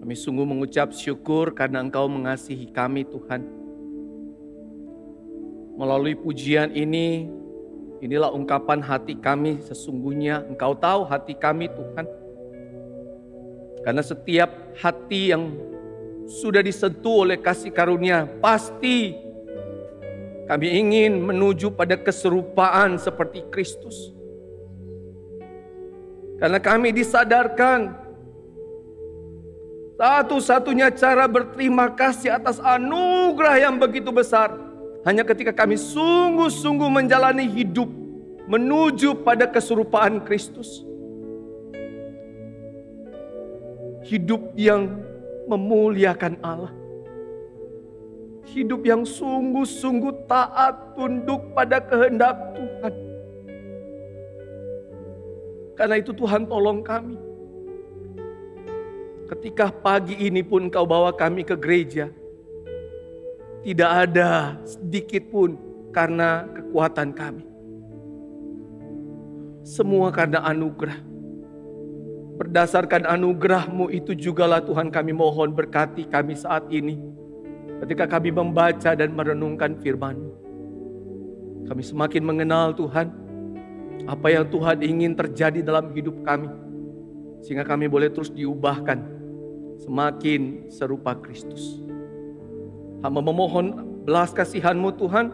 Kami sungguh mengucap syukur karena Engkau mengasihi kami Tuhan. Melalui pujian ini, inilah ungkapan hati kami sesungguhnya. Engkau tahu hati kami Tuhan. Karena setiap hati yang sudah disentuh oleh kasih karunia, pasti kami ingin menuju pada keserupaan seperti Kristus. Karena kami disadarkan satu-satunya cara berterima kasih atas anugerah yang begitu besar hanya ketika kami sungguh-sungguh menjalani hidup menuju pada keserupaan Kristus. Hidup yang memuliakan Allah. Hidup yang sungguh-sungguh taat tunduk pada kehendak Tuhan. Karena itu Tuhan tolong kami ketika pagi ini pun kau bawa kami ke gereja, tidak ada sedikit pun karena kekuatan kami. Semua karena anugerah. Berdasarkan anugerahmu itu jugalah Tuhan kami mohon berkati kami saat ini. Ketika kami membaca dan merenungkan firman Kami semakin mengenal Tuhan. Apa yang Tuhan ingin terjadi dalam hidup kami. Sehingga kami boleh terus diubahkan semakin serupa Kristus. Hamba memohon belas kasihanmu Tuhan,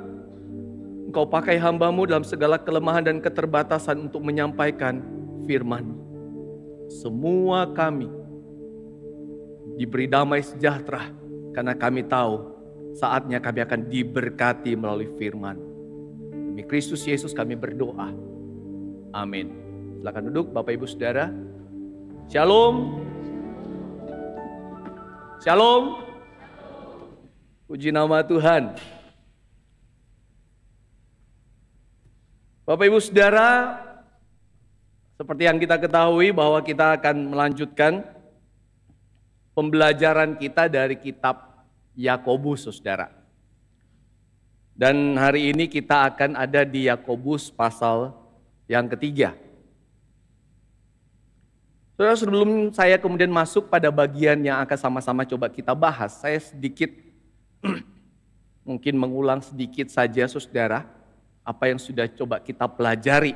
Engkau pakai hambamu dalam segala kelemahan dan keterbatasan untuk menyampaikan firman. Semua kami diberi damai sejahtera karena kami tahu saatnya kami akan diberkati melalui firman. Demi Kristus Yesus kami berdoa. Amin. Silakan duduk Bapak Ibu Saudara. Shalom. Shalom. Puji nama Tuhan. Bapak Ibu Saudara, seperti yang kita ketahui bahwa kita akan melanjutkan pembelajaran kita dari kitab Yakobus, Saudara. Dan hari ini kita akan ada di Yakobus pasal yang ketiga. Saudara, sebelum saya kemudian masuk pada bagian yang akan sama-sama coba kita bahas, saya sedikit mungkin mengulang sedikit saja saudara apa yang sudah coba kita pelajari.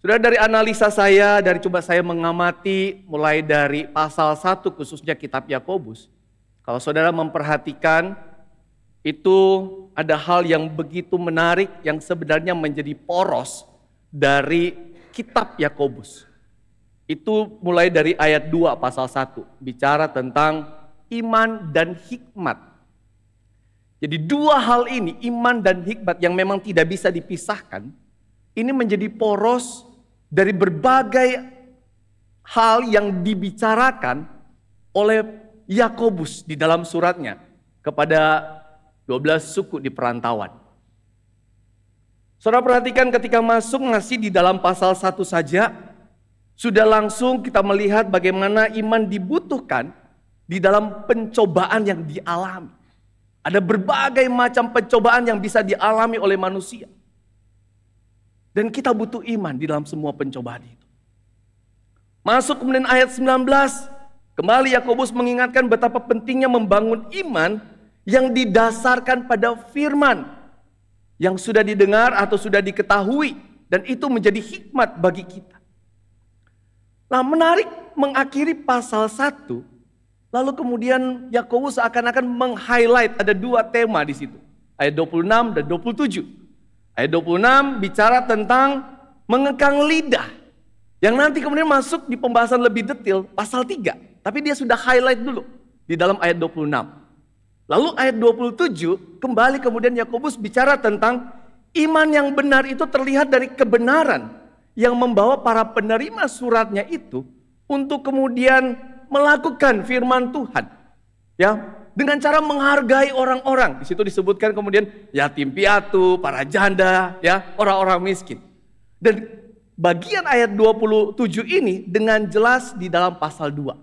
Sudah dari analisa saya, dari coba saya mengamati mulai dari pasal 1 khususnya kitab Yakobus. Kalau saudara memperhatikan itu ada hal yang begitu menarik yang sebenarnya menjadi poros dari kitab Yakobus. Itu mulai dari ayat 2 pasal 1, bicara tentang iman dan hikmat. Jadi dua hal ini, iman dan hikmat yang memang tidak bisa dipisahkan, ini menjadi poros dari berbagai hal yang dibicarakan oleh Yakobus di dalam suratnya kepada 12 suku di perantauan. Saudara perhatikan ketika masuk masih di dalam pasal 1 saja, sudah langsung kita melihat bagaimana iman dibutuhkan di dalam pencobaan yang dialami. Ada berbagai macam pencobaan yang bisa dialami oleh manusia. Dan kita butuh iman di dalam semua pencobaan itu. Masuk kemudian ayat 19. Kembali Yakobus mengingatkan betapa pentingnya membangun iman yang didasarkan pada firman yang sudah didengar atau sudah diketahui dan itu menjadi hikmat bagi kita. Nah menarik mengakhiri pasal 1, lalu kemudian Yakobus seakan-akan meng-highlight ada dua tema di situ. Ayat 26 dan 27. Ayat 26 bicara tentang mengekang lidah. Yang nanti kemudian masuk di pembahasan lebih detail pasal 3. Tapi dia sudah highlight dulu di dalam ayat 26. Lalu ayat 27 kembali kemudian Yakobus bicara tentang iman yang benar itu terlihat dari kebenaran yang membawa para penerima suratnya itu untuk kemudian melakukan firman Tuhan. Ya, dengan cara menghargai orang-orang. Di situ disebutkan kemudian yatim piatu, para janda, ya, orang-orang miskin. Dan bagian ayat 27 ini dengan jelas di dalam pasal 2.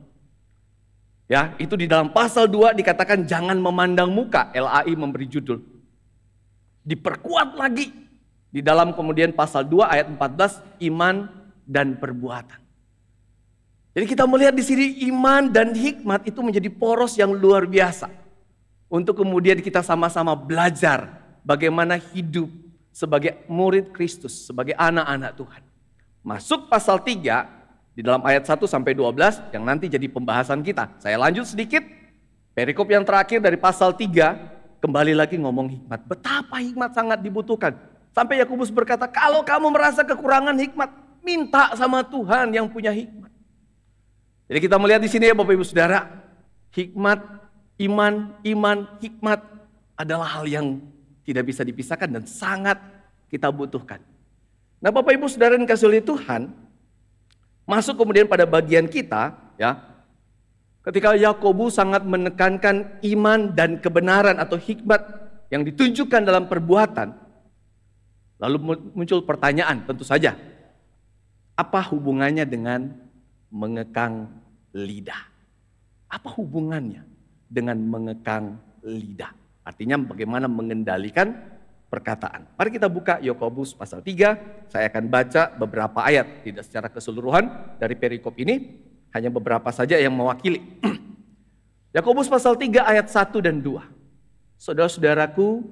Ya, itu di dalam pasal 2 dikatakan jangan memandang muka, LAI memberi judul. Diperkuat lagi di dalam kemudian pasal 2 ayat 14 iman dan perbuatan. Jadi kita melihat di sini iman dan hikmat itu menjadi poros yang luar biasa. Untuk kemudian kita sama-sama belajar bagaimana hidup sebagai murid Kristus, sebagai anak-anak Tuhan. Masuk pasal 3 di dalam ayat 1 sampai 12 yang nanti jadi pembahasan kita. Saya lanjut sedikit. Perikop yang terakhir dari pasal 3 kembali lagi ngomong hikmat. Betapa hikmat sangat dibutuhkan Sampai Yakobus berkata, kalau kamu merasa kekurangan hikmat, minta sama Tuhan yang punya hikmat. Jadi kita melihat di sini ya Bapak Ibu Saudara, hikmat, iman, iman, hikmat adalah hal yang tidak bisa dipisahkan dan sangat kita butuhkan. Nah Bapak Ibu Saudara yang kasih oleh Tuhan, masuk kemudian pada bagian kita ya, ketika Yakobus sangat menekankan iman dan kebenaran atau hikmat yang ditunjukkan dalam perbuatan, Lalu muncul pertanyaan tentu saja. Apa hubungannya dengan mengekang lidah? Apa hubungannya dengan mengekang lidah? Artinya bagaimana mengendalikan perkataan. Mari kita buka Yakobus pasal 3. Saya akan baca beberapa ayat, tidak secara keseluruhan dari perikop ini, hanya beberapa saja yang mewakili. Yakobus pasal 3 ayat 1 dan 2. Saudara-saudaraku,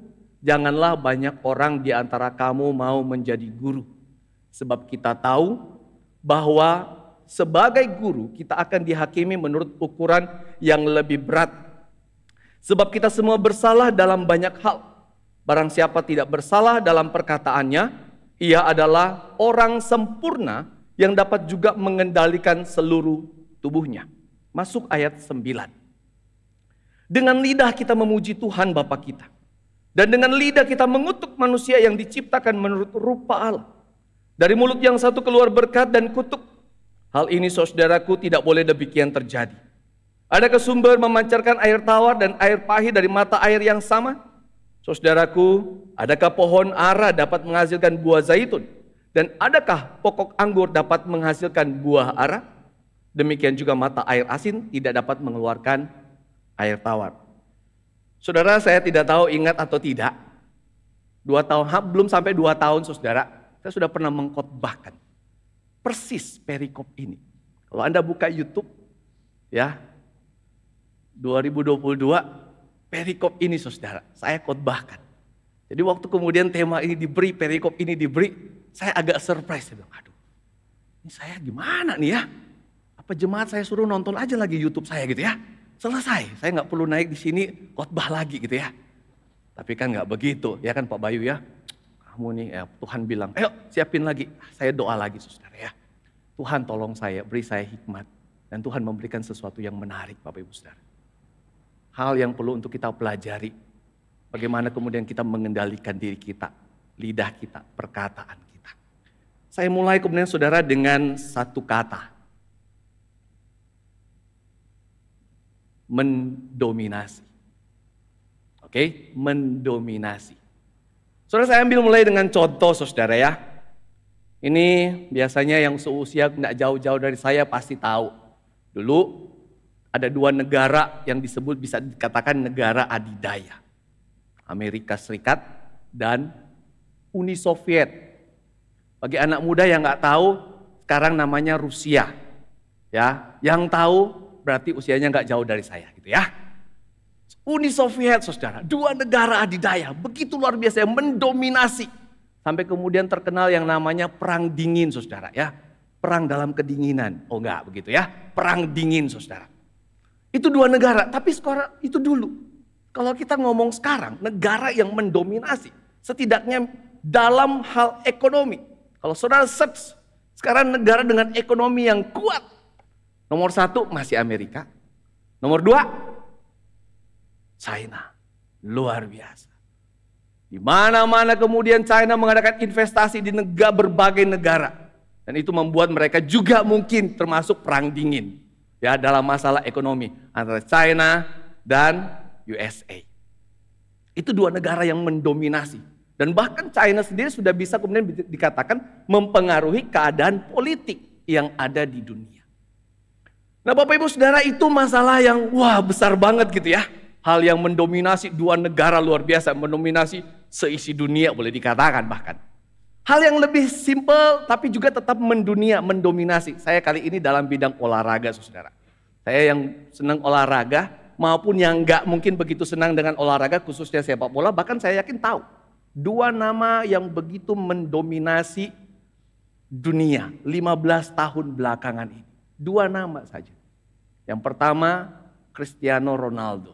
Janganlah banyak orang di antara kamu mau menjadi guru, sebab kita tahu bahwa sebagai guru kita akan dihakimi menurut ukuran yang lebih berat. Sebab kita semua bersalah dalam banyak hal. Barang siapa tidak bersalah dalam perkataannya, ia adalah orang sempurna yang dapat juga mengendalikan seluruh tubuhnya. Masuk ayat 9. Dengan lidah kita memuji Tuhan Bapa kita. Dan dengan lidah kita mengutuk manusia yang diciptakan menurut rupa Allah. Dari mulut yang satu keluar berkat dan kutuk. Hal ini saudaraku tidak boleh demikian terjadi. Ada kesumber memancarkan air tawar dan air pahit dari mata air yang sama? Saudaraku, adakah pohon ara dapat menghasilkan buah zaitun? Dan adakah pokok anggur dapat menghasilkan buah ara? Demikian juga mata air asin tidak dapat mengeluarkan air tawar. Saudara, saya tidak tahu ingat atau tidak. Dua tahun, belum sampai dua tahun, saudara, saya sudah pernah mengkotbahkan persis perikop ini. Kalau Anda buka YouTube, ya, 2022 perikop ini, saudara, saya kotbahkan. Jadi waktu kemudian tema ini diberi, perikop ini diberi, saya agak surprise. Saya bilang, aduh, ini saya gimana nih ya? Apa jemaat saya suruh nonton aja lagi YouTube saya gitu ya? selesai. Saya nggak perlu naik di sini khotbah lagi gitu ya. Tapi kan nggak begitu, ya kan Pak Bayu ya. Kamu nih, ya, Tuhan bilang, ayo siapin lagi. Saya doa lagi saudara ya. Tuhan tolong saya, beri saya hikmat. Dan Tuhan memberikan sesuatu yang menarik Bapak Ibu Saudara. Hal yang perlu untuk kita pelajari. Bagaimana kemudian kita mengendalikan diri kita, lidah kita, perkataan kita. Saya mulai kemudian saudara dengan satu kata. mendominasi. Oke, okay? mendominasi. Saudara saya ambil mulai dengan contoh saudara ya. Ini biasanya yang seusia tidak jauh-jauh dari saya pasti tahu. Dulu ada dua negara yang disebut bisa dikatakan negara adidaya. Amerika Serikat dan Uni Soviet. Bagi anak muda yang nggak tahu, sekarang namanya Rusia. Ya, yang tahu berarti usianya nggak jauh dari saya gitu ya. Uni Soviet, saudara, dua negara adidaya, begitu luar biasa, yang mendominasi. Sampai kemudian terkenal yang namanya perang dingin, saudara ya. Perang dalam kedinginan, oh enggak begitu ya. Perang dingin, saudara. Itu dua negara, tapi sekarang itu dulu. Kalau kita ngomong sekarang, negara yang mendominasi. Setidaknya dalam hal ekonomi. Kalau saudara search, sekarang negara dengan ekonomi yang kuat Nomor satu masih Amerika. Nomor dua, China. Luar biasa. Di mana-mana kemudian China mengadakan investasi di negara berbagai negara. Dan itu membuat mereka juga mungkin termasuk perang dingin. Ya, dalam masalah ekonomi antara China dan USA. Itu dua negara yang mendominasi. Dan bahkan China sendiri sudah bisa kemudian dikatakan mempengaruhi keadaan politik yang ada di dunia. Nah Bapak Ibu Saudara itu masalah yang wah besar banget gitu ya. Hal yang mendominasi dua negara luar biasa, mendominasi seisi dunia boleh dikatakan bahkan. Hal yang lebih simpel tapi juga tetap mendunia, mendominasi. Saya kali ini dalam bidang olahraga saudara. Saya yang senang olahraga maupun yang nggak mungkin begitu senang dengan olahraga khususnya sepak bola. Bahkan saya yakin tahu dua nama yang begitu mendominasi dunia 15 tahun belakangan ini. Dua nama saja. Yang pertama Cristiano Ronaldo.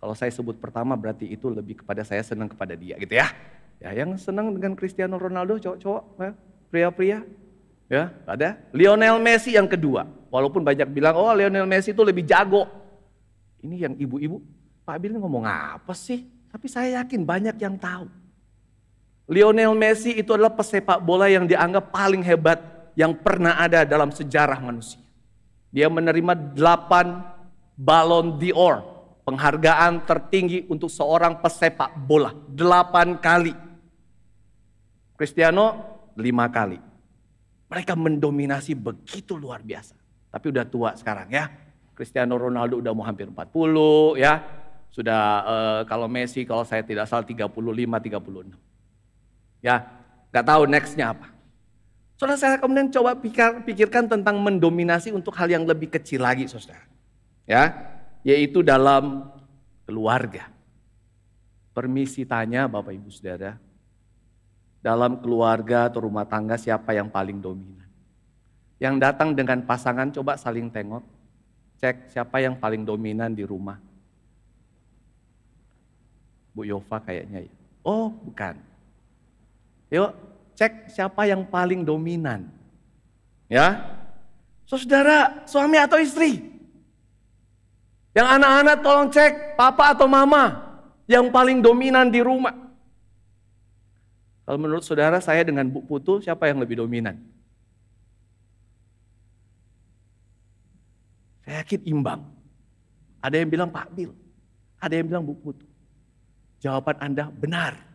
Kalau saya sebut pertama berarti itu lebih kepada saya senang kepada dia gitu ya. Ya yang senang dengan Cristiano Ronaldo cowok-cowok, ya. pria-pria, ya ada. Lionel Messi yang kedua. Walaupun banyak bilang oh Lionel Messi itu lebih jago. Ini yang ibu-ibu, Pak Bill ngomong apa sih? Tapi saya yakin banyak yang tahu. Lionel Messi itu adalah pesepak bola yang dianggap paling hebat yang pernah ada dalam sejarah manusia. Dia menerima 8 Ballon d'Or, penghargaan tertinggi untuk seorang pesepak bola. 8 kali. Cristiano 5 kali. Mereka mendominasi begitu luar biasa. Tapi udah tua sekarang ya. Cristiano Ronaldo udah mau hampir 40 ya. Sudah uh, kalau Messi kalau saya tidak salah 35 36. Ya, nggak tahu nextnya apa. Saudara saya kemudian coba pikir, pikirkan tentang mendominasi untuk hal yang lebih kecil lagi saudara. Ya, yaitu dalam keluarga. Permisi tanya Bapak Ibu Saudara, dalam keluarga atau rumah tangga siapa yang paling dominan? Yang datang dengan pasangan coba saling tengok, cek siapa yang paling dominan di rumah. Bu Yova kayaknya ya. Oh bukan. Yuk cek siapa yang paling dominan. Ya. saudara, suami atau istri? Yang anak-anak tolong cek papa atau mama yang paling dominan di rumah. Kalau menurut saudara saya dengan Bu Putu siapa yang lebih dominan? Saya yakin imbang. Ada yang bilang Pak Bil, ada yang bilang Bu Putu. Jawaban Anda benar.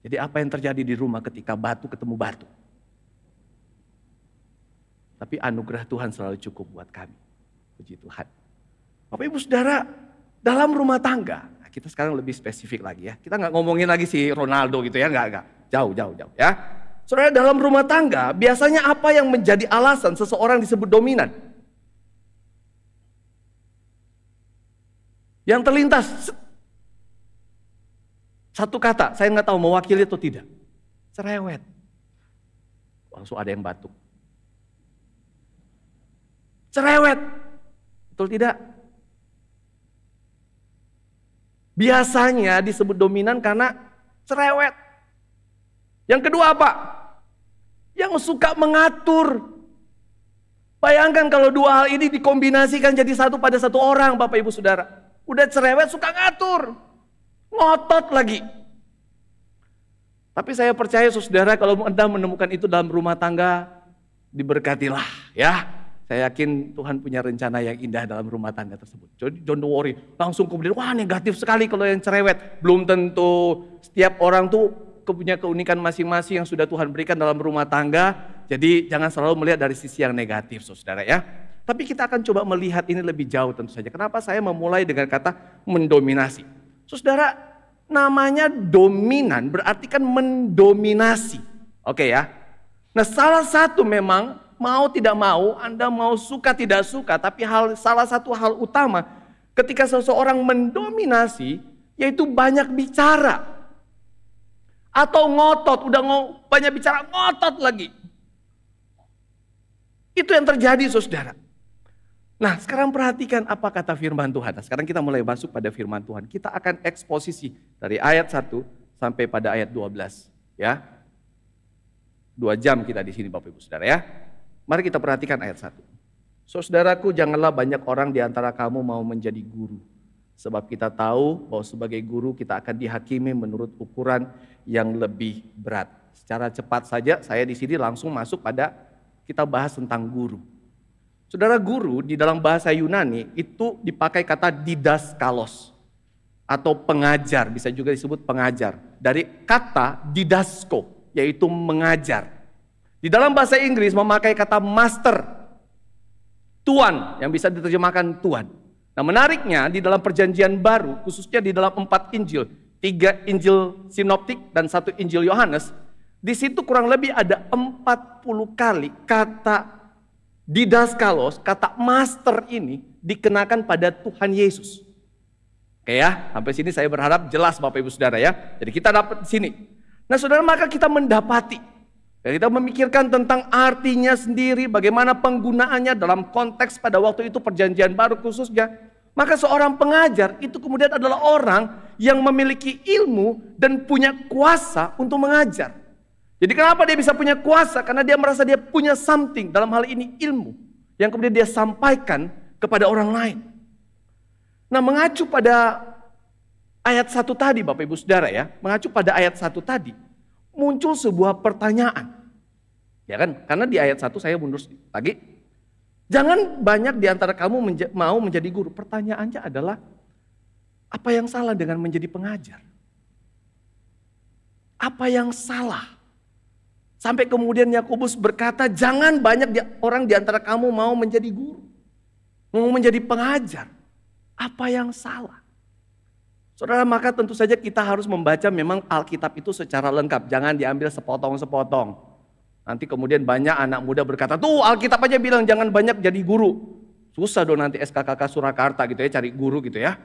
Jadi apa yang terjadi di rumah ketika batu ketemu batu? Tapi anugerah Tuhan selalu cukup buat kami. Puji Tuhan. Bapak ibu saudara, dalam rumah tangga, nah, kita sekarang lebih spesifik lagi ya. Kita nggak ngomongin lagi si Ronaldo gitu ya, nggak, nggak. Jauh, jauh, jauh ya. Saudara dalam rumah tangga, biasanya apa yang menjadi alasan seseorang disebut dominan? Yang terlintas, satu kata, saya nggak tahu mewakili atau tidak. Cerewet. Langsung ada yang batuk. Cerewet. Betul tidak? Biasanya disebut dominan karena cerewet. Yang kedua apa? Yang suka mengatur. Bayangkan kalau dua hal ini dikombinasikan jadi satu pada satu orang Bapak Ibu Saudara. Udah cerewet suka ngatur ngotot lagi. Tapi saya percaya saudara kalau Anda menemukan itu dalam rumah tangga, diberkatilah ya. Saya yakin Tuhan punya rencana yang indah dalam rumah tangga tersebut. Jadi don't worry, langsung kemudian wah negatif sekali kalau yang cerewet. Belum tentu setiap orang tuh punya keunikan masing-masing yang sudah Tuhan berikan dalam rumah tangga. Jadi jangan selalu melihat dari sisi yang negatif saudara ya. Tapi kita akan coba melihat ini lebih jauh tentu saja. Kenapa saya memulai dengan kata mendominasi saudara, namanya dominan berarti kan mendominasi. Oke ya. Nah salah satu memang mau tidak mau, Anda mau suka tidak suka, tapi hal salah satu hal utama ketika seseorang mendominasi yaitu banyak bicara. Atau ngotot, udah ngo, banyak bicara ngotot lagi. Itu yang terjadi saudara. Nah sekarang perhatikan apa kata firman Tuhan. Nah, sekarang kita mulai masuk pada firman Tuhan. Kita akan eksposisi dari ayat 1 sampai pada ayat 12. Ya, Dua jam kita di sini Bapak Ibu Saudara ya. Mari kita perhatikan ayat 1. So saudaraku janganlah banyak orang di antara kamu mau menjadi guru. Sebab kita tahu bahwa sebagai guru kita akan dihakimi menurut ukuran yang lebih berat. Secara cepat saja saya di sini langsung masuk pada kita bahas tentang guru. Saudara guru di dalam bahasa Yunani itu dipakai kata didaskalos atau pengajar, bisa juga disebut pengajar. Dari kata didasko, yaitu mengajar. Di dalam bahasa Inggris memakai kata master, tuan, yang bisa diterjemahkan tuan. Nah menariknya di dalam perjanjian baru, khususnya di dalam empat Injil, tiga Injil Sinoptik dan satu Injil Yohanes, di situ kurang lebih ada 40 kali kata di daskalos, kata master ini dikenakan pada Tuhan Yesus. Oke ya, sampai sini saya berharap jelas Bapak Ibu Saudara ya. Jadi kita dapat di sini. Nah saudara maka kita mendapati. Ya, kita memikirkan tentang artinya sendiri, bagaimana penggunaannya dalam konteks pada waktu itu perjanjian baru khususnya. Maka seorang pengajar itu kemudian adalah orang yang memiliki ilmu dan punya kuasa untuk mengajar. Jadi kenapa dia bisa punya kuasa? Karena dia merasa dia punya something dalam hal ini ilmu yang kemudian dia sampaikan kepada orang lain. Nah, mengacu pada ayat satu tadi Bapak Ibu Saudara ya, mengacu pada ayat satu tadi muncul sebuah pertanyaan. Ya kan? Karena di ayat satu saya mundur lagi. Jangan banyak di antara kamu menja mau menjadi guru. Pertanyaannya adalah apa yang salah dengan menjadi pengajar? Apa yang salah? Sampai kemudian Yakobus berkata, "Jangan banyak orang di antara kamu mau menjadi guru, mau menjadi pengajar. Apa yang salah?" Saudara, maka tentu saja kita harus membaca memang Alkitab itu secara lengkap, jangan diambil sepotong-sepotong. Nanti kemudian banyak anak muda berkata, "Tuh, Alkitab aja bilang jangan banyak jadi guru." Susah dong nanti SKKK Surakarta gitu ya cari guru gitu ya.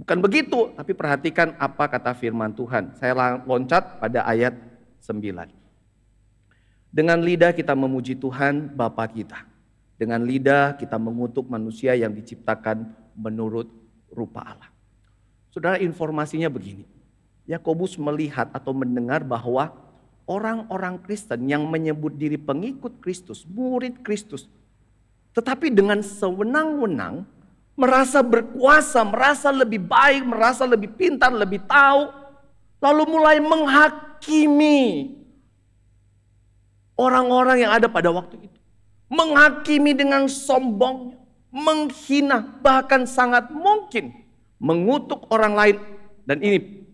Bukan begitu, tapi perhatikan apa kata firman Tuhan. Saya loncat pada ayat 9. Dengan lidah kita memuji Tuhan Bapa kita. Dengan lidah kita mengutuk manusia yang diciptakan menurut rupa Allah. Saudara informasinya begini. Yakobus melihat atau mendengar bahwa orang-orang Kristen yang menyebut diri pengikut Kristus, murid Kristus, tetapi dengan sewenang-wenang merasa berkuasa, merasa lebih baik, merasa lebih pintar, lebih tahu, lalu mulai menghakimi orang-orang yang ada pada waktu itu. Menghakimi dengan sombongnya, menghina, bahkan sangat mungkin mengutuk orang lain. Dan ini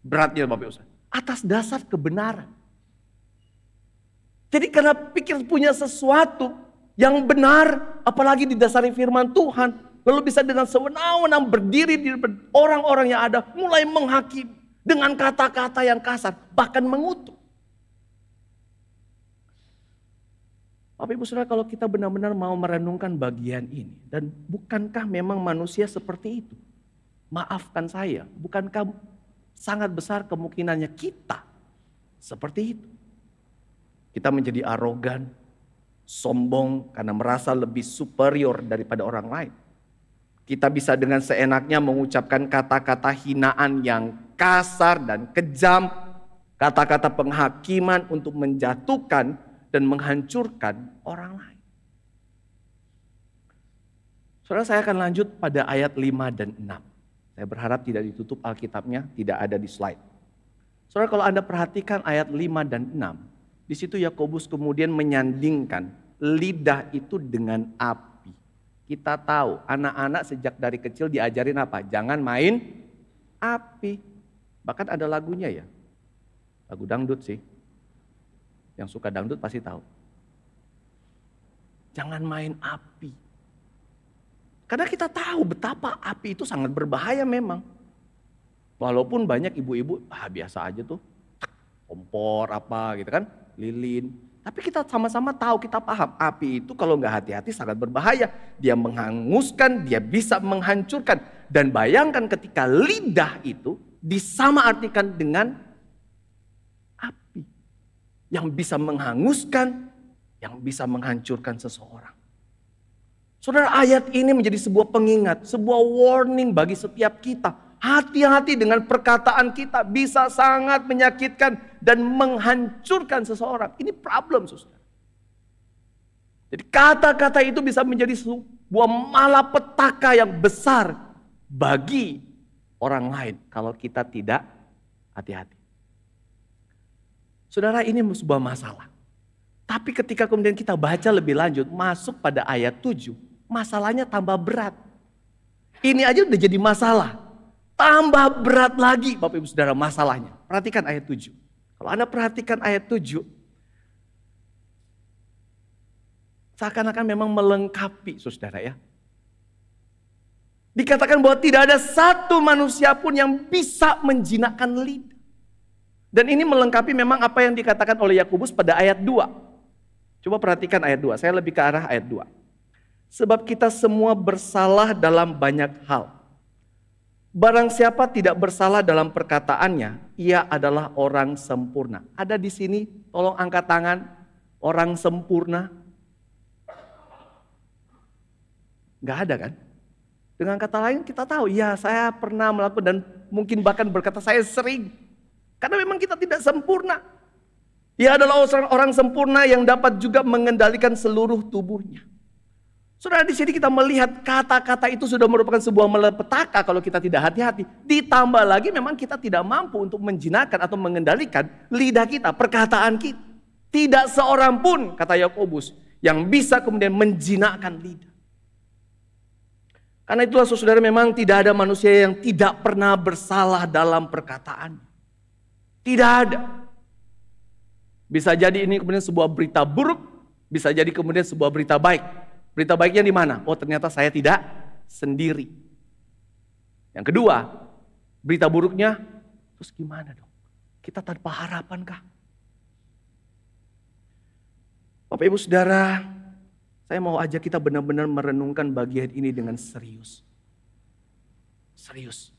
beratnya Bapak Ibu Atas dasar kebenaran. Jadi karena pikir punya sesuatu yang benar, apalagi didasari firman Tuhan, lalu bisa dengan sewenang-wenang berdiri di orang-orang yang ada, mulai menghakimi dengan kata-kata yang kasar, bahkan mengutuk. Bapak Ibu Saudara kalau kita benar-benar mau merenungkan bagian ini dan bukankah memang manusia seperti itu? Maafkan saya, bukankah sangat besar kemungkinannya kita seperti itu? Kita menjadi arogan, sombong karena merasa lebih superior daripada orang lain. Kita bisa dengan seenaknya mengucapkan kata-kata hinaan yang kasar dan kejam, kata-kata penghakiman untuk menjatuhkan dan menghancurkan orang lain. Saudara saya akan lanjut pada ayat 5 dan 6. Saya berharap tidak ditutup Alkitabnya, tidak ada di slide. Saudara kalau Anda perhatikan ayat 5 dan 6, di situ Yakobus kemudian menyandingkan lidah itu dengan api. Kita tahu anak-anak sejak dari kecil diajarin apa? Jangan main api. Bahkan ada lagunya ya. Lagu dangdut sih yang suka dangdut pasti tahu. Jangan main api. Karena kita tahu betapa api itu sangat berbahaya memang. Walaupun banyak ibu-ibu, ah biasa aja tuh, kompor apa gitu kan, lilin. Tapi kita sama-sama tahu, kita paham api itu kalau nggak hati-hati sangat berbahaya. Dia menghanguskan, dia bisa menghancurkan. Dan bayangkan ketika lidah itu disama artikan dengan yang bisa menghanguskan, yang bisa menghancurkan seseorang. Saudara, ayat ini menjadi sebuah pengingat, sebuah warning bagi setiap kita. Hati-hati dengan perkataan kita bisa sangat menyakitkan dan menghancurkan seseorang. Ini problem, saudara. Jadi kata-kata itu bisa menjadi sebuah malapetaka yang besar bagi orang lain kalau kita tidak hati-hati. Saudara, ini sebuah masalah. Tapi ketika kemudian kita baca lebih lanjut, masuk pada ayat 7, masalahnya tambah berat. Ini aja udah jadi masalah. Tambah berat lagi Bapak Ibu Saudara masalahnya. Perhatikan ayat 7. Kalau Anda perhatikan ayat 7, seakan-akan memang melengkapi Saudara ya. Dikatakan bahwa tidak ada satu manusia pun yang bisa menjinakkan lidah. Dan ini melengkapi memang apa yang dikatakan oleh Yakobus pada ayat 2. Coba perhatikan ayat 2. Saya lebih ke arah ayat 2. Sebab kita semua bersalah dalam banyak hal. Barang siapa tidak bersalah dalam perkataannya, ia adalah orang sempurna. Ada di sini, tolong angkat tangan, orang sempurna. Gak ada kan? Dengan kata lain kita tahu, ya saya pernah melakukan dan mungkin bahkan berkata saya sering karena memang kita tidak sempurna. Ia adalah orang-orang sempurna yang dapat juga mengendalikan seluruh tubuhnya. Saudara di sini kita melihat kata-kata itu sudah merupakan sebuah melepetaka kalau kita tidak hati-hati. Ditambah lagi memang kita tidak mampu untuk menjinakkan atau mengendalikan lidah kita, perkataan kita. Tidak seorang pun, kata Yakobus, yang bisa kemudian menjinakkan lidah. Karena itulah saudara memang tidak ada manusia yang tidak pernah bersalah dalam perkataan. Tidak ada. Bisa jadi ini kemudian sebuah berita buruk, bisa jadi kemudian sebuah berita baik. Berita baiknya di mana? Oh, ternyata saya tidak sendiri. Yang kedua, berita buruknya terus gimana dong? Kita tanpa harapan kah? Bapak Ibu Saudara, saya mau ajak kita benar-benar merenungkan bagian ini dengan serius. Serius.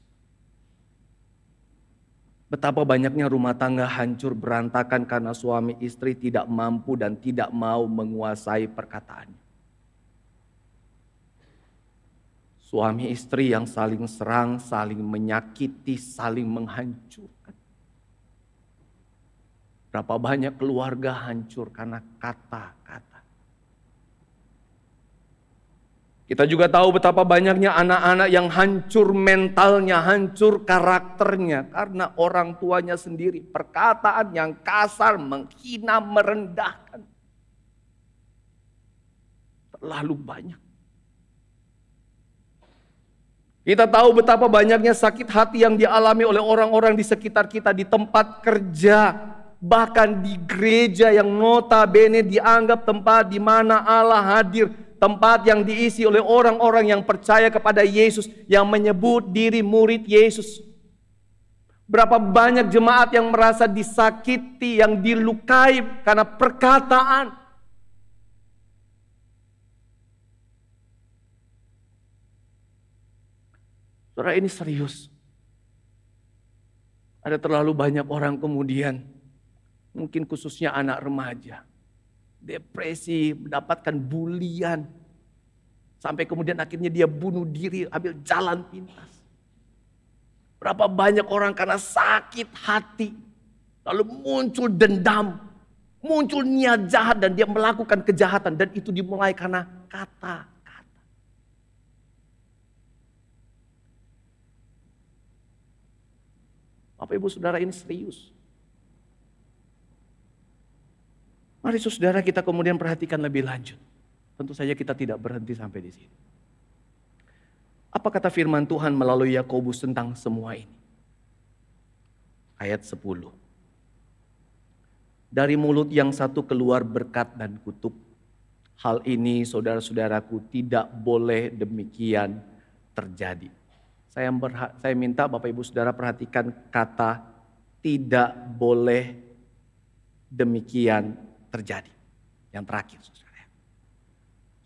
Betapa banyaknya rumah tangga hancur berantakan karena suami istri tidak mampu dan tidak mau menguasai perkataannya. Suami istri yang saling serang, saling menyakiti, saling menghancurkan. Berapa banyak keluarga hancur karena kata-kata. Kita juga tahu betapa banyaknya anak-anak yang hancur mentalnya, hancur karakternya karena orang tuanya sendiri perkataan yang kasar, menghina, merendahkan. Terlalu banyak. Kita tahu betapa banyaknya sakit hati yang dialami oleh orang-orang di sekitar kita di tempat kerja, bahkan di gereja yang notabene dianggap tempat di mana Allah hadir tempat yang diisi oleh orang-orang yang percaya kepada Yesus, yang menyebut diri murid Yesus. Berapa banyak jemaat yang merasa disakiti, yang dilukai karena perkataan. Saudara ini serius. Ada terlalu banyak orang kemudian, mungkin khususnya anak remaja, depresi, mendapatkan bulian. Sampai kemudian akhirnya dia bunuh diri, ambil jalan pintas. Berapa banyak orang karena sakit hati, lalu muncul dendam, muncul niat jahat dan dia melakukan kejahatan dan itu dimulai karena kata-kata. Bapak Ibu Saudara ini serius. Mari saudara kita kemudian perhatikan lebih lanjut. Tentu saja kita tidak berhenti sampai di sini. Apa kata firman Tuhan melalui Yakobus tentang semua ini? Ayat 10. Dari mulut yang satu keluar berkat dan kutuk. Hal ini saudara-saudaraku tidak boleh demikian terjadi. Saya, saya minta Bapak Ibu Saudara perhatikan kata tidak boleh demikian terjadi. Yang terakhir, saudara.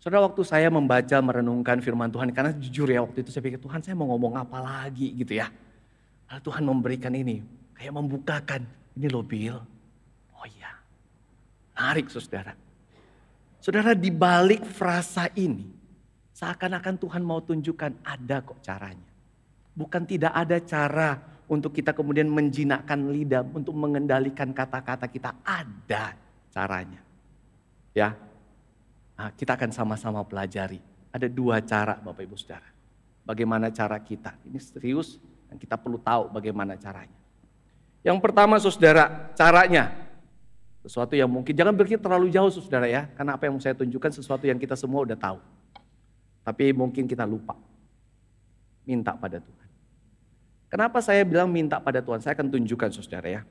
Saudara, waktu saya membaca, merenungkan firman Tuhan, karena jujur ya waktu itu saya pikir, Tuhan saya mau ngomong apa lagi gitu ya. Lalu Tuhan memberikan ini, kayak membukakan, ini loh Bill. Oh iya, menarik saudara. Saudara, di balik frasa ini, seakan-akan Tuhan mau tunjukkan ada kok caranya. Bukan tidak ada cara untuk kita kemudian menjinakkan lidah, untuk mengendalikan kata-kata kita. Ada caranya. Ya, nah, kita akan sama-sama pelajari. Ada dua cara Bapak Ibu Saudara. Bagaimana cara kita. Ini serius dan kita perlu tahu bagaimana caranya. Yang pertama saudara, caranya. Sesuatu yang mungkin, jangan berpikir terlalu jauh saudara ya. Karena apa yang saya tunjukkan sesuatu yang kita semua udah tahu. Tapi mungkin kita lupa. Minta pada Tuhan. Kenapa saya bilang minta pada Tuhan? Saya akan tunjukkan saudara ya.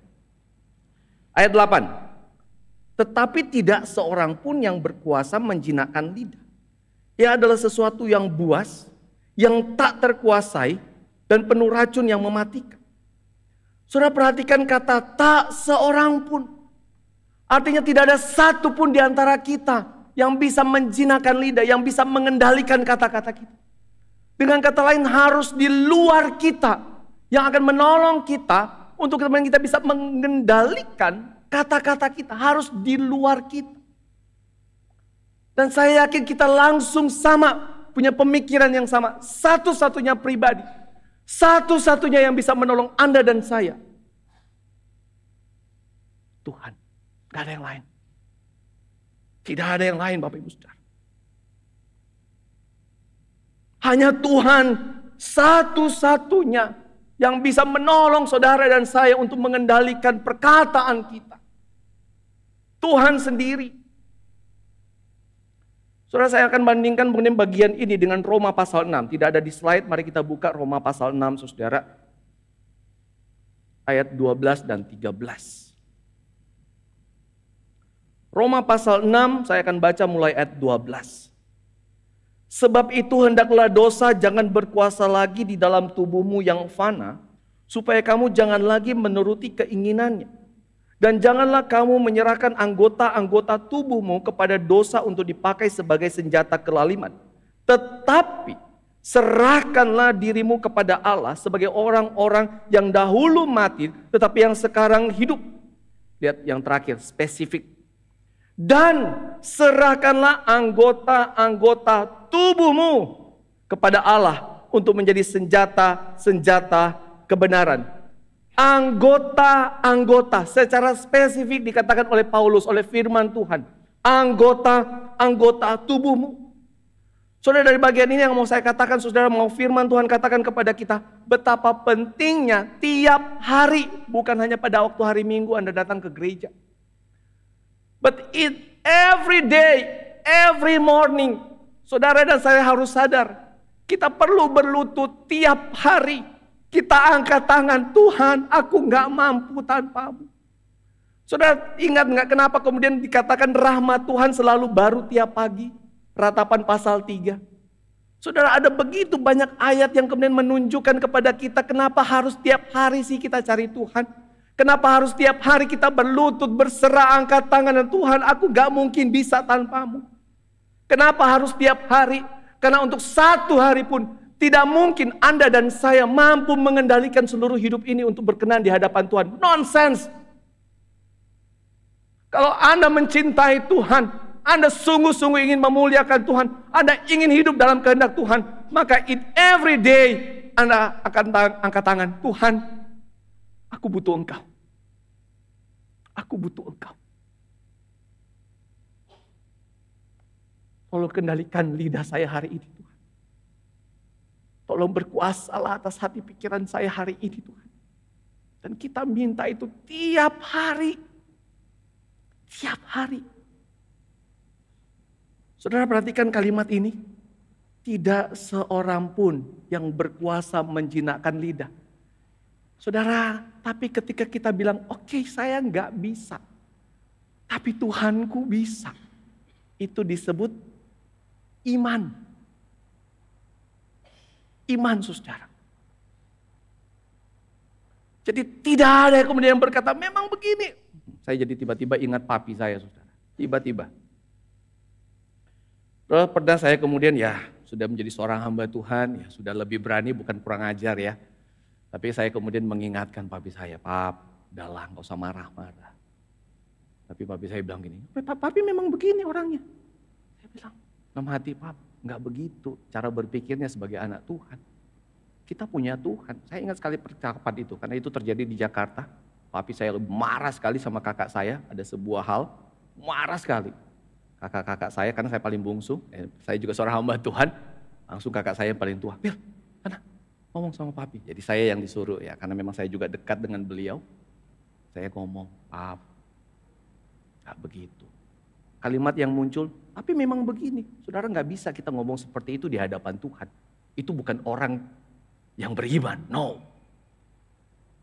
Ayat 8. Tetapi tidak seorang pun yang berkuasa menjinakkan lidah. Ia adalah sesuatu yang buas, yang tak terkuasai, dan penuh racun yang mematikan. Saudara perhatikan kata tak seorang pun. Artinya tidak ada satu pun di antara kita yang bisa menjinakkan lidah, yang bisa mengendalikan kata-kata kita. Dengan kata lain harus di luar kita yang akan menolong kita untuk teman kita bisa mengendalikan Kata-kata kita harus di luar kita. Dan saya yakin kita langsung sama, punya pemikiran yang sama. Satu-satunya pribadi, satu-satunya yang bisa menolong Anda dan saya. Tuhan, gak ada yang lain. Tidak ada yang lain Bapak Ibu Saudara. Hanya Tuhan satu-satunya yang bisa menolong saudara dan saya untuk mengendalikan perkataan kita. Tuhan sendiri. Saudara saya akan bandingkan mengenai bagian ini dengan Roma pasal 6. Tidak ada di slide, mari kita buka Roma pasal 6 Saudara. Ayat 12 dan 13. Roma pasal 6 saya akan baca mulai ayat 12. Sebab itu hendaklah dosa jangan berkuasa lagi di dalam tubuhmu yang fana, supaya kamu jangan lagi menuruti keinginannya. Dan janganlah kamu menyerahkan anggota-anggota tubuhmu kepada dosa untuk dipakai sebagai senjata kelaliman. Tetapi serahkanlah dirimu kepada Allah sebagai orang-orang yang dahulu mati tetapi yang sekarang hidup. Lihat yang terakhir, spesifik. Dan serahkanlah anggota-anggota tubuhmu kepada Allah untuk menjadi senjata-senjata kebenaran Anggota-anggota secara spesifik dikatakan oleh Paulus, oleh firman Tuhan. Anggota-anggota tubuhmu. Saudara dari bagian ini yang mau saya katakan, saudara mau firman Tuhan katakan kepada kita. Betapa pentingnya tiap hari, bukan hanya pada waktu hari minggu Anda datang ke gereja. But it every day, every morning, saudara dan saya harus sadar, kita perlu berlutut tiap hari kita angkat tangan, Tuhan aku nggak mampu tanpamu. Saudara ingat nggak kenapa kemudian dikatakan rahmat Tuhan selalu baru tiap pagi? Ratapan pasal 3. Saudara ada begitu banyak ayat yang kemudian menunjukkan kepada kita kenapa harus tiap hari sih kita cari Tuhan. Kenapa harus tiap hari kita berlutut, berserah, angkat tangan dan Tuhan aku gak mungkin bisa tanpamu. Kenapa harus tiap hari? Karena untuk satu hari pun tidak mungkin Anda dan saya mampu mengendalikan seluruh hidup ini untuk berkenan di hadapan Tuhan. Nonsense. Kalau Anda mencintai Tuhan, Anda sungguh-sungguh ingin memuliakan Tuhan, Anda ingin hidup dalam kehendak Tuhan, maka in every day Anda akan angkat tangan, Tuhan, aku butuh Engkau. Aku butuh Engkau. Tolong kendalikan lidah saya hari ini. Tolong berkuasalah atas hati pikiran saya hari ini Tuhan. Dan kita minta itu tiap hari. Tiap hari. Saudara perhatikan kalimat ini. Tidak seorang pun yang berkuasa menjinakkan lidah. Saudara, tapi ketika kita bilang, oke okay, saya nggak bisa. Tapi Tuhanku bisa. Itu disebut iman. Iman saudara. Jadi tidak ada yang kemudian berkata, memang begini. Saya jadi tiba-tiba ingat papi saya saudara. Tiba-tiba. Terus pernah saya kemudian ya sudah menjadi seorang hamba Tuhan, ya sudah lebih berani bukan kurang ajar ya. Tapi saya kemudian mengingatkan papi saya, pap, udahlah nggak usah marah-marah. Tapi papi saya bilang gini, papi memang begini orangnya. Saya bilang, dalam hati pap, Enggak begitu cara berpikirnya sebagai anak Tuhan. Kita punya Tuhan. Saya ingat sekali percakapan itu, karena itu terjadi di Jakarta. Papi saya marah sekali sama kakak saya, ada sebuah hal, marah sekali. Kakak-kakak saya, karena saya paling bungsu, eh, saya juga seorang hamba Tuhan, langsung kakak saya yang paling tua, Bil, mana? Ngomong sama papi. Jadi saya yang disuruh ya, karena memang saya juga dekat dengan beliau. Saya ngomong, pap, gak begitu kalimat yang muncul, tapi memang begini. Saudara nggak bisa kita ngomong seperti itu di hadapan Tuhan. Itu bukan orang yang beriman, no.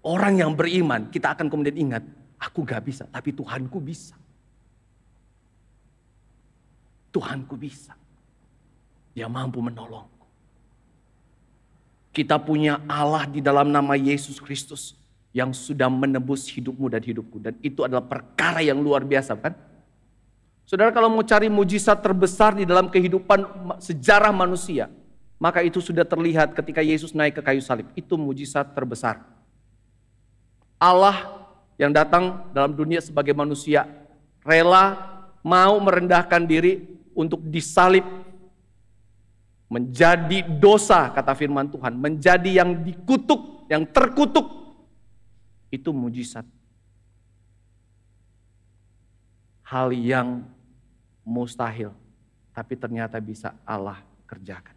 Orang yang beriman, kita akan kemudian ingat, aku gak bisa, tapi Tuhanku bisa. Tuhanku bisa. Dia mampu menolongku. Kita punya Allah di dalam nama Yesus Kristus yang sudah menebus hidupmu dan hidupku. Dan itu adalah perkara yang luar biasa kan? Saudara kalau mau cari mujizat terbesar di dalam kehidupan sejarah manusia, maka itu sudah terlihat ketika Yesus naik ke kayu salib. Itu mujizat terbesar. Allah yang datang dalam dunia sebagai manusia rela mau merendahkan diri untuk disalib menjadi dosa kata firman Tuhan, menjadi yang dikutuk, yang terkutuk. Itu mujizat. Hal yang mustahil, tapi ternyata bisa Allah kerjakan.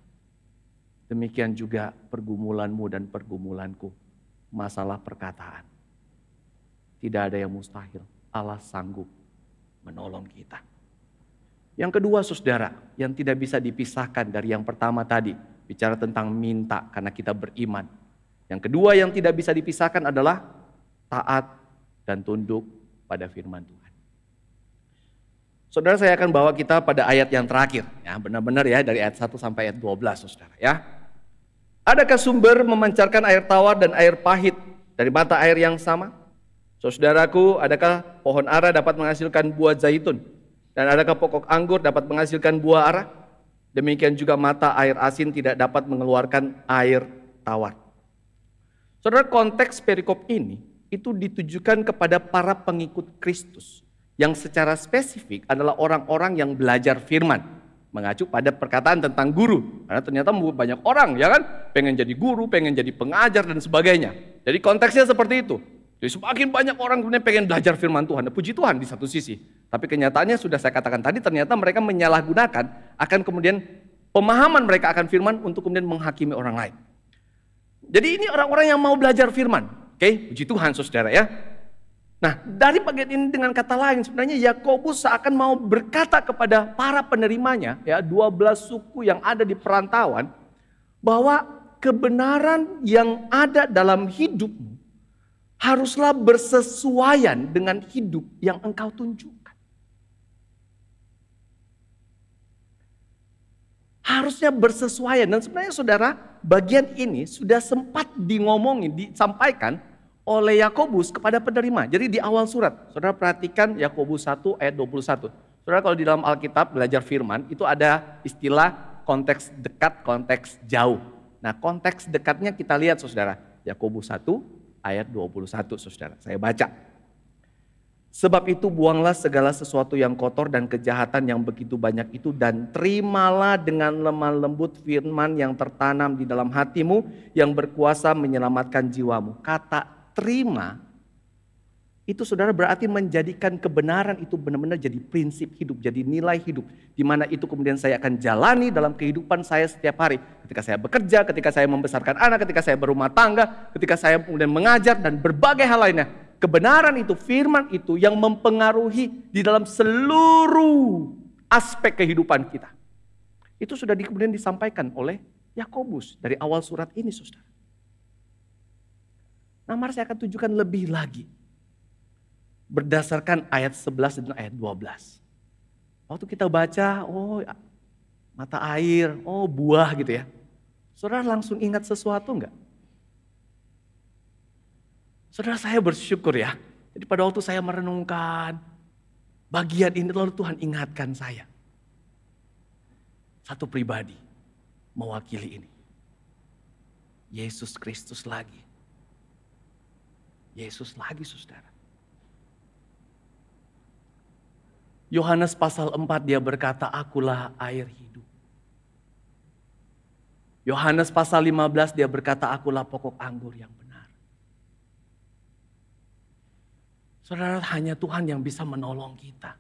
Demikian juga pergumulanmu dan pergumulanku, masalah perkataan. Tidak ada yang mustahil, Allah sanggup menolong kita. Yang kedua, saudara, yang tidak bisa dipisahkan dari yang pertama tadi, bicara tentang minta karena kita beriman. Yang kedua, yang tidak bisa dipisahkan adalah taat dan tunduk pada firman Tuhan. Saudara saya akan bawa kita pada ayat yang terakhir. Ya, benar-benar ya dari ayat 1 sampai ayat 12 Saudara ya. Adakah sumber memancarkan air tawar dan air pahit dari mata air yang sama? Saudaraku, adakah pohon ara dapat menghasilkan buah zaitun? Dan adakah pokok anggur dapat menghasilkan buah ara? Demikian juga mata air asin tidak dapat mengeluarkan air tawar. Saudara, konteks perikop ini itu ditujukan kepada para pengikut Kristus yang secara spesifik adalah orang-orang yang belajar firman mengacu pada perkataan tentang guru karena ternyata banyak orang ya kan pengen jadi guru pengen jadi pengajar dan sebagainya jadi konteksnya seperti itu jadi semakin banyak orang kemudian pengen belajar firman Tuhan ya puji Tuhan di satu sisi tapi kenyataannya sudah saya katakan tadi ternyata mereka menyalahgunakan akan kemudian pemahaman mereka akan firman untuk kemudian menghakimi orang lain jadi ini orang-orang yang mau belajar firman oke puji Tuhan saudara ya Nah, dari bagian ini dengan kata lain sebenarnya Yakobus seakan mau berkata kepada para penerimanya ya 12 suku yang ada di perantauan bahwa kebenaran yang ada dalam hidupmu haruslah bersesuaian dengan hidup yang engkau tunjukkan. Harusnya bersesuaian dan sebenarnya Saudara, bagian ini sudah sempat dingomongin, disampaikan oleh Yakobus kepada penerima. Jadi di awal surat, saudara perhatikan Yakobus 1 ayat 21. Saudara kalau di dalam Alkitab belajar firman, itu ada istilah konteks dekat, konteks jauh. Nah konteks dekatnya kita lihat saudara. Yakobus 1 ayat 21 saudara. Saya baca. Sebab itu buanglah segala sesuatu yang kotor dan kejahatan yang begitu banyak itu dan terimalah dengan lemah lembut firman yang tertanam di dalam hatimu yang berkuasa menyelamatkan jiwamu. Kata terima, itu saudara berarti menjadikan kebenaran itu benar-benar jadi prinsip hidup, jadi nilai hidup. Di mana itu kemudian saya akan jalani dalam kehidupan saya setiap hari. Ketika saya bekerja, ketika saya membesarkan anak, ketika saya berumah tangga, ketika saya kemudian mengajar dan berbagai hal lainnya. Kebenaran itu, firman itu yang mempengaruhi di dalam seluruh aspek kehidupan kita. Itu sudah kemudian disampaikan oleh Yakobus dari awal surat ini, saudara. Nah, mari saya akan tunjukkan lebih lagi. Berdasarkan ayat 11 dan ayat 12. Waktu kita baca, oh mata air, oh buah gitu ya. Saudara langsung ingat sesuatu enggak? Saudara saya bersyukur ya. Jadi pada waktu saya merenungkan bagian ini lalu Tuhan ingatkan saya. Satu pribadi mewakili ini. Yesus Kristus lagi Yesus lagi saudara. Yohanes pasal 4 dia berkata, akulah air hidup. Yohanes pasal 15 dia berkata, akulah pokok anggur yang benar. Saudara, hanya Tuhan yang bisa menolong kita.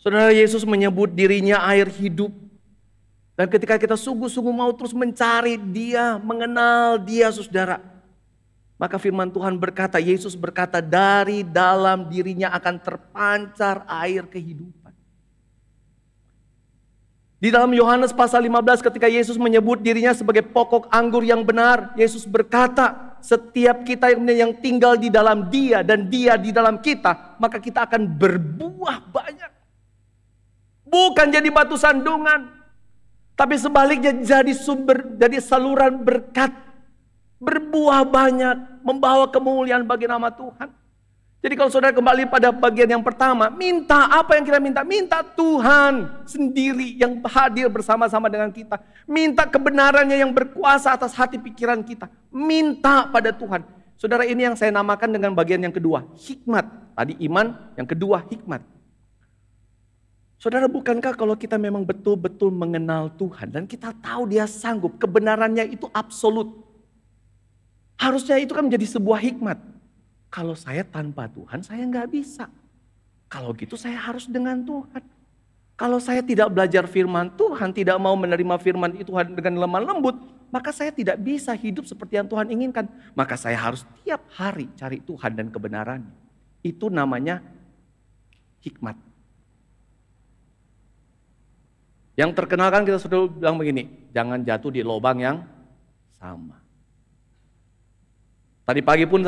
Saudara Yesus menyebut dirinya air hidup. Dan ketika kita sungguh-sungguh mau terus mencari dia, mengenal dia saudara maka firman Tuhan berkata, Yesus berkata, dari dalam dirinya akan terpancar air kehidupan. Di dalam Yohanes pasal 15 ketika Yesus menyebut dirinya sebagai pokok anggur yang benar, Yesus berkata, setiap kita yang tinggal di dalam dia dan dia di dalam kita, maka kita akan berbuah banyak. Bukan jadi batu sandungan, tapi sebaliknya jadi sumber, jadi saluran berkat, berbuah banyak membawa kemuliaan bagi nama Tuhan. Jadi kalau saudara kembali pada bagian yang pertama, minta apa yang kita minta? Minta Tuhan sendiri yang hadir bersama-sama dengan kita. Minta kebenarannya yang berkuasa atas hati pikiran kita. Minta pada Tuhan. Saudara ini yang saya namakan dengan bagian yang kedua, hikmat. Tadi iman, yang kedua hikmat. Saudara, bukankah kalau kita memang betul-betul mengenal Tuhan dan kita tahu dia sanggup, kebenarannya itu absolut Harusnya itu kan menjadi sebuah hikmat. Kalau saya tanpa Tuhan, saya nggak bisa. Kalau gitu saya harus dengan Tuhan. Kalau saya tidak belajar firman Tuhan, tidak mau menerima firman itu dengan lemah lembut, maka saya tidak bisa hidup seperti yang Tuhan inginkan. Maka saya harus tiap hari cari Tuhan dan kebenaran. Itu namanya hikmat. Yang terkenal kan kita sudah bilang begini, jangan jatuh di lubang yang sama. Tadi pagi pun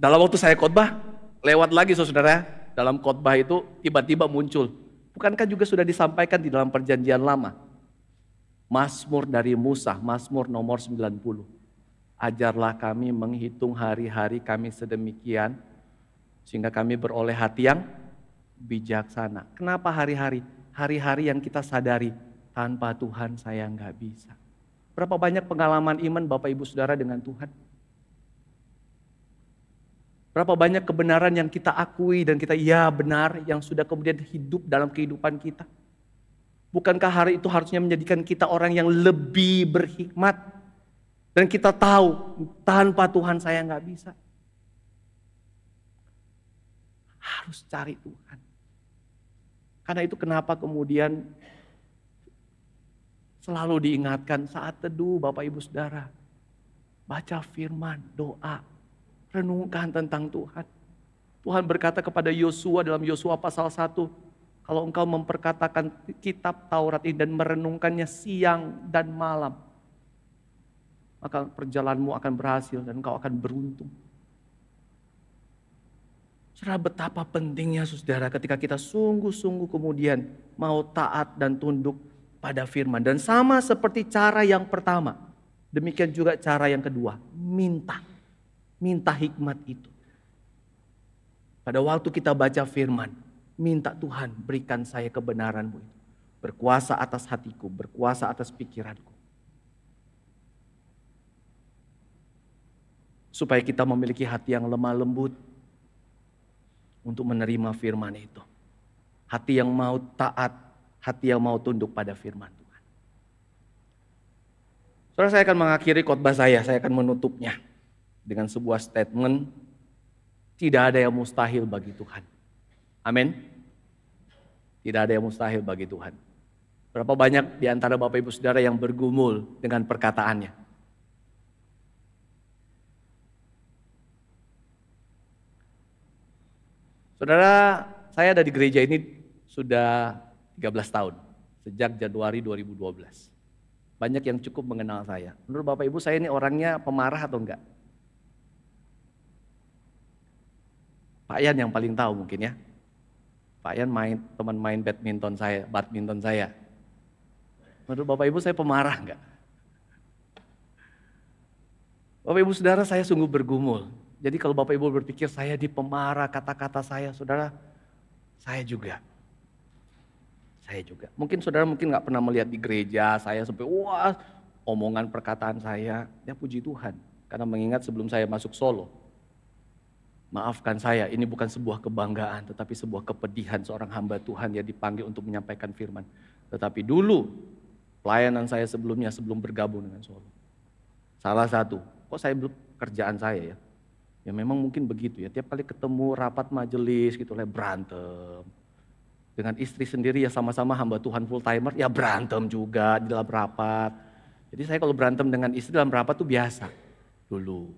dalam waktu saya khotbah lewat lagi saudara dalam khotbah itu tiba-tiba muncul. Bukankah juga sudah disampaikan di dalam perjanjian lama? Masmur dari Musa, Masmur nomor 90. Ajarlah kami menghitung hari-hari kami sedemikian sehingga kami beroleh hati yang bijaksana. Kenapa hari-hari? Hari-hari yang kita sadari tanpa Tuhan saya nggak bisa. Berapa banyak pengalaman iman Bapak Ibu Saudara dengan Tuhan? Berapa banyak kebenaran yang kita akui dan kita ya benar yang sudah kemudian hidup dalam kehidupan kita. Bukankah hari itu harusnya menjadikan kita orang yang lebih berhikmat. Dan kita tahu tanpa Tuhan saya nggak bisa. Harus cari Tuhan. Karena itu kenapa kemudian selalu diingatkan saat teduh Bapak Ibu Saudara. Baca firman, doa, renungkan tentang Tuhan. Tuhan berkata kepada Yosua dalam Yosua pasal 1, kalau engkau memperkatakan kitab Taurat ini dan merenungkannya siang dan malam, maka perjalananmu akan berhasil dan engkau akan beruntung. Cara betapa pentingnya saudara ketika kita sungguh-sungguh kemudian mau taat dan tunduk pada firman. Dan sama seperti cara yang pertama, demikian juga cara yang kedua, minta. Minta hikmat itu. Pada waktu kita baca firman, minta Tuhan berikan saya kebenaranmu itu. Berkuasa atas hatiku, berkuasa atas pikiranku. Supaya kita memiliki hati yang lemah lembut untuk menerima firman itu. Hati yang mau taat, hati yang mau tunduk pada firman Tuhan. Saudara saya akan mengakhiri khotbah saya, saya akan menutupnya dengan sebuah statement, tidak ada yang mustahil bagi Tuhan. Amin. Tidak ada yang mustahil bagi Tuhan. Berapa banyak di antara Bapak Ibu Saudara yang bergumul dengan perkataannya? Saudara, saya ada di gereja ini sudah 13 tahun, sejak Januari 2012. Banyak yang cukup mengenal saya. Menurut Bapak Ibu saya ini orangnya pemarah atau enggak? Pak Yan yang paling tahu mungkin ya. Pak Yan main teman main badminton saya, badminton saya. Menurut Bapak Ibu saya pemarah enggak? Bapak Ibu Saudara saya sungguh bergumul. Jadi kalau Bapak Ibu berpikir saya di pemarah kata-kata saya, Saudara, saya juga. Saya juga. Mungkin Saudara mungkin nggak pernah melihat di gereja saya sampai wah omongan perkataan saya, ya puji Tuhan. Karena mengingat sebelum saya masuk Solo, Maafkan saya, ini bukan sebuah kebanggaan, tetapi sebuah kepedihan seorang hamba Tuhan yang dipanggil untuk menyampaikan firman. Tetapi dulu, pelayanan saya sebelumnya, sebelum bergabung dengan Solo. Salah satu, kok saya belum kerjaan saya ya? Ya memang mungkin begitu ya, tiap kali ketemu rapat majelis gitu lah, berantem. Dengan istri sendiri ya sama-sama hamba Tuhan full timer, ya berantem juga di dalam rapat. Jadi saya kalau berantem dengan istri dalam rapat tuh biasa dulu.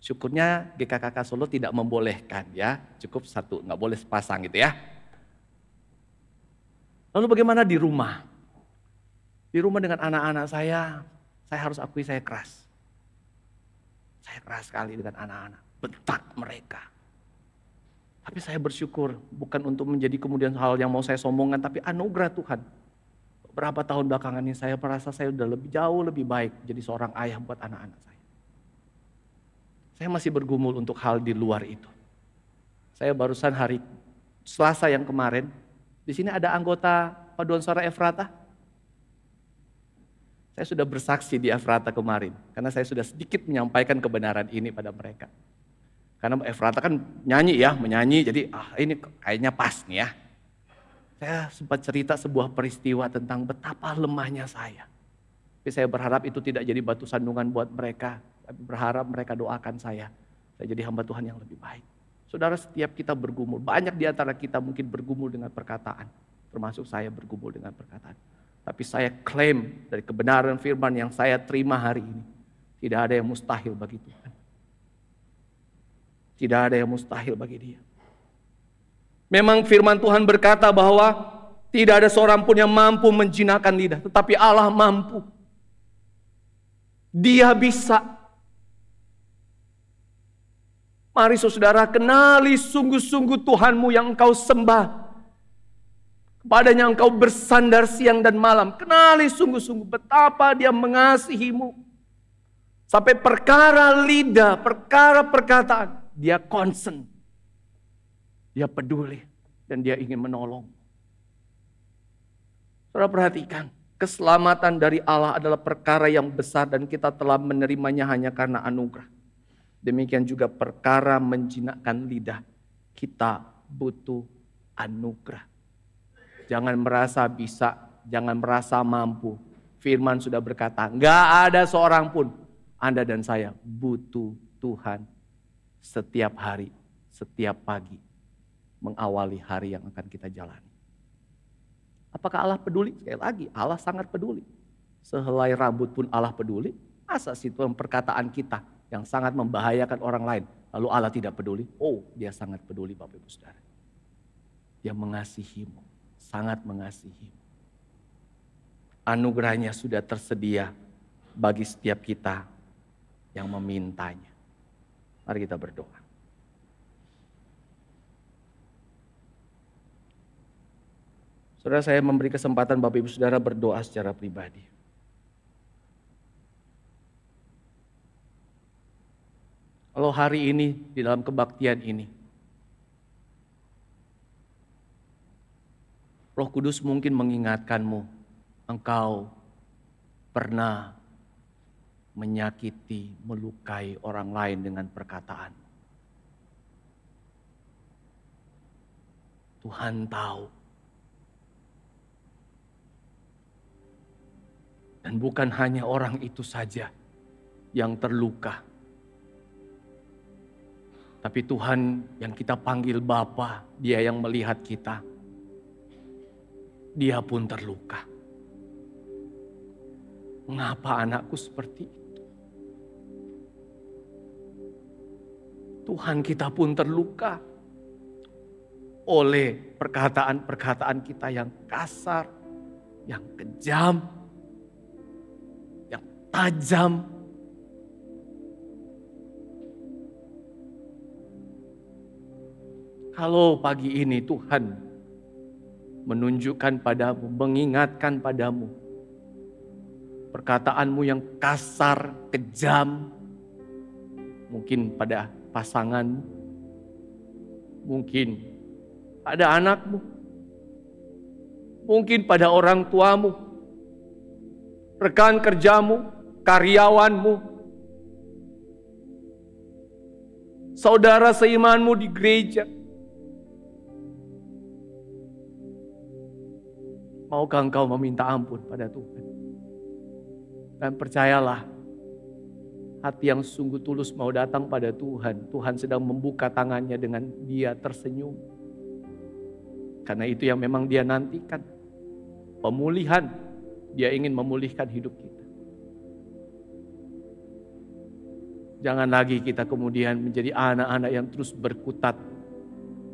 Syukurnya GKKK Solo tidak membolehkan ya, cukup satu, nggak boleh sepasang gitu ya. Lalu bagaimana di rumah? Di rumah dengan anak-anak saya, saya harus akui saya keras. Saya keras sekali dengan anak-anak, bentak mereka. Tapi saya bersyukur, bukan untuk menjadi kemudian hal yang mau saya sombongkan, tapi anugerah Tuhan. Berapa tahun belakangan ini saya merasa saya sudah lebih jauh lebih baik jadi seorang ayah buat anak-anak saya. Saya masih bergumul untuk hal di luar itu. Saya barusan hari Selasa yang kemarin, di sini ada anggota paduan suara Efrata. Saya sudah bersaksi di Efrata kemarin, karena saya sudah sedikit menyampaikan kebenaran ini pada mereka. Karena Efrata kan nyanyi ya, menyanyi, jadi ah ini kayaknya pas nih ya. Saya sempat cerita sebuah peristiwa tentang betapa lemahnya saya. Tapi saya berharap itu tidak jadi batu sandungan buat mereka. Tapi berharap mereka doakan saya. Saya jadi hamba Tuhan yang lebih baik. Saudara, setiap kita bergumul, banyak di antara kita mungkin bergumul dengan perkataan. Termasuk saya bergumul dengan perkataan. Tapi saya klaim dari kebenaran firman yang saya terima hari ini. Tidak ada yang mustahil bagi Tuhan. Tidak ada yang mustahil bagi dia. Memang firman Tuhan berkata bahwa tidak ada seorang pun yang mampu menjinakkan lidah. Tetapi Allah mampu. Dia bisa Mari saudara kenali sungguh-sungguh Tuhanmu yang engkau sembah. Kepadanya engkau bersandar siang dan malam. Kenali sungguh-sungguh betapa dia mengasihimu. Sampai perkara lidah, perkara perkataan. Dia concern. Dia peduli. Dan dia ingin menolong. Saudara perhatikan. Keselamatan dari Allah adalah perkara yang besar dan kita telah menerimanya hanya karena anugerah. Demikian juga perkara menjinakkan lidah. Kita butuh anugerah. Jangan merasa bisa, jangan merasa mampu. Firman sudah berkata, nggak ada seorang pun. Anda dan saya butuh Tuhan setiap hari, setiap pagi. Mengawali hari yang akan kita jalani. Apakah Allah peduli? Sekali lagi, Allah sangat peduli. Sehelai rambut pun Allah peduli. Masa situ perkataan kita yang sangat membahayakan orang lain. Lalu Allah tidak peduli. Oh, dia sangat peduli Bapak Ibu Saudara. Dia mengasihimu, sangat mengasihimu. Anugerahnya sudah tersedia bagi setiap kita yang memintanya. Mari kita berdoa. Saudara saya memberi kesempatan Bapak Ibu Saudara berdoa secara pribadi. Kalau hari ini di dalam kebaktian ini. Roh Kudus mungkin mengingatkanmu, engkau pernah menyakiti, melukai orang lain dengan perkataan. Tuhan tahu. Dan bukan hanya orang itu saja yang terluka tapi Tuhan yang kita panggil Bapa, Dia yang melihat kita. Dia pun terluka. Mengapa anakku seperti itu? Tuhan kita pun terluka oleh perkataan-perkataan kita yang kasar, yang kejam, yang tajam, Kalau pagi ini Tuhan menunjukkan padamu, mengingatkan padamu perkataanmu yang kasar, kejam, mungkin pada pasanganmu, mungkin pada anakmu, mungkin pada orang tuamu, rekan kerjamu, karyawanmu, saudara seimanmu di gereja, Maukah engkau meminta ampun pada Tuhan? Dan percayalah, hati yang sungguh tulus mau datang pada Tuhan. Tuhan sedang membuka tangannya dengan dia tersenyum. Karena itu yang memang dia nantikan. Pemulihan. Dia ingin memulihkan hidup kita. Jangan lagi kita kemudian menjadi anak-anak yang terus berkutat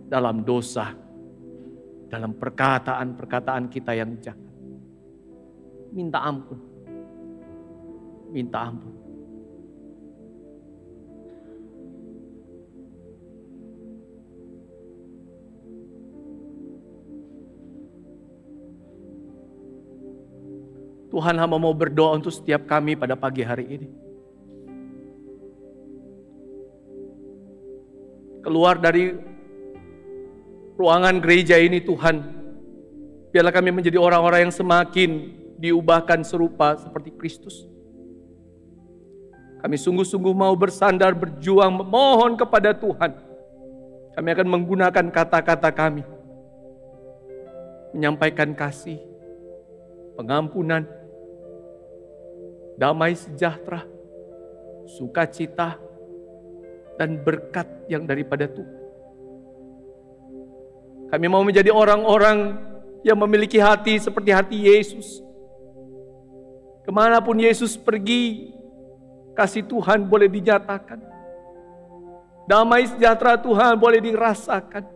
dalam dosa, dalam perkataan-perkataan kita yang jahat. Minta ampun. Minta ampun. Tuhan hamba mau berdoa untuk setiap kami pada pagi hari ini. Keluar dari ruangan gereja ini Tuhan. Biarlah kami menjadi orang-orang yang semakin diubahkan serupa seperti Kristus. Kami sungguh-sungguh mau bersandar, berjuang, memohon kepada Tuhan. Kami akan menggunakan kata-kata kami. Menyampaikan kasih, pengampunan, damai sejahtera, sukacita, dan berkat yang daripada Tuhan. Kami mau menjadi orang-orang yang memiliki hati seperti hati Yesus. Kemanapun Yesus pergi, kasih Tuhan boleh dinyatakan. Damai sejahtera Tuhan boleh dirasakan.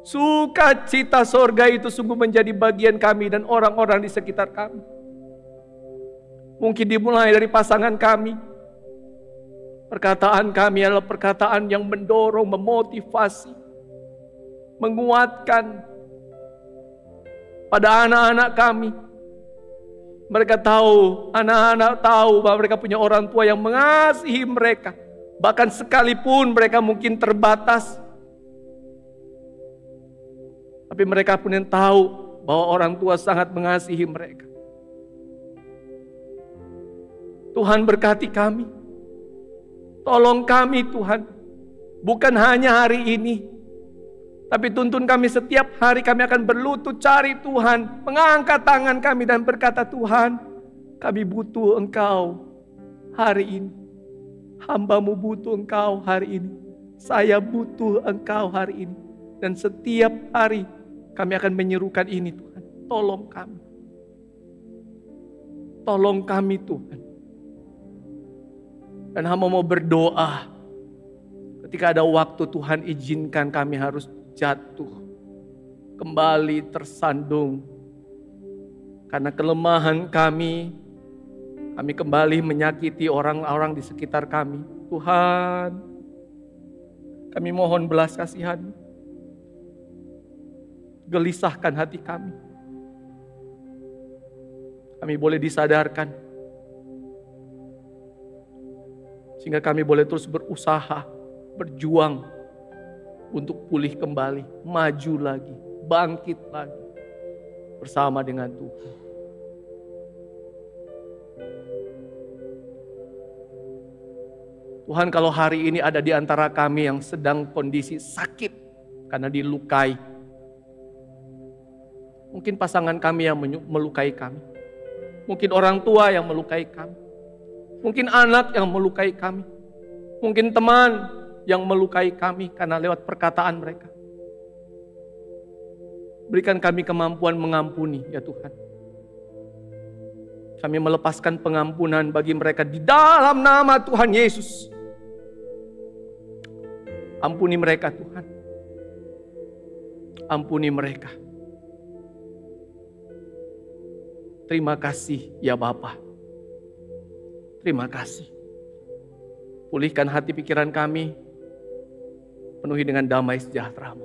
Sukacita sorga itu sungguh menjadi bagian kami dan orang-orang di sekitar kami. Mungkin dimulai dari pasangan kami. Perkataan kami adalah perkataan yang mendorong, memotivasi menguatkan pada anak-anak kami. Mereka tahu, anak-anak tahu bahwa mereka punya orang tua yang mengasihi mereka. Bahkan sekalipun mereka mungkin terbatas. Tapi mereka pun yang tahu bahwa orang tua sangat mengasihi mereka. Tuhan berkati kami. Tolong kami Tuhan. Bukan hanya hari ini, tapi tuntun kami setiap hari kami akan berlutut cari Tuhan. Mengangkat tangan kami dan berkata Tuhan kami butuh engkau hari ini. Hambamu butuh engkau hari ini. Saya butuh engkau hari ini. Dan setiap hari kami akan menyerukan ini Tuhan. Tolong kami. Tolong kami Tuhan. Dan hamba mau berdoa. Ketika ada waktu Tuhan izinkan kami harus jatuh, kembali tersandung. Karena kelemahan kami, kami kembali menyakiti orang-orang di sekitar kami. Tuhan, kami mohon belas kasihan. Gelisahkan hati kami. Kami boleh disadarkan. Sehingga kami boleh terus berusaha, berjuang, untuk pulih kembali, maju lagi, bangkit lagi bersama dengan Tuhan. Tuhan kalau hari ini ada di antara kami yang sedang kondisi sakit karena dilukai. Mungkin pasangan kami yang melukai kami. Mungkin orang tua yang melukai kami. Mungkin anak yang melukai kami. Mungkin teman yang melukai kami karena lewat perkataan mereka. Berikan kami kemampuan mengampuni, ya Tuhan. Kami melepaskan pengampunan bagi mereka di dalam nama Tuhan Yesus. Ampuni mereka, Tuhan. Ampuni mereka. Terima kasih, ya Bapak. Terima kasih pulihkan hati pikiran kami, Penuhi dengan damai sejahtera-Mu.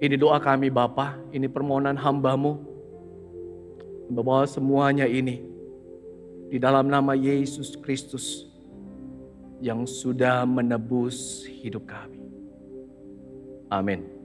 Ini doa kami Bapa, ini permohonan hambamu. Bahwa semuanya ini di dalam nama Yesus Kristus yang sudah menebus hidup kami. Amin.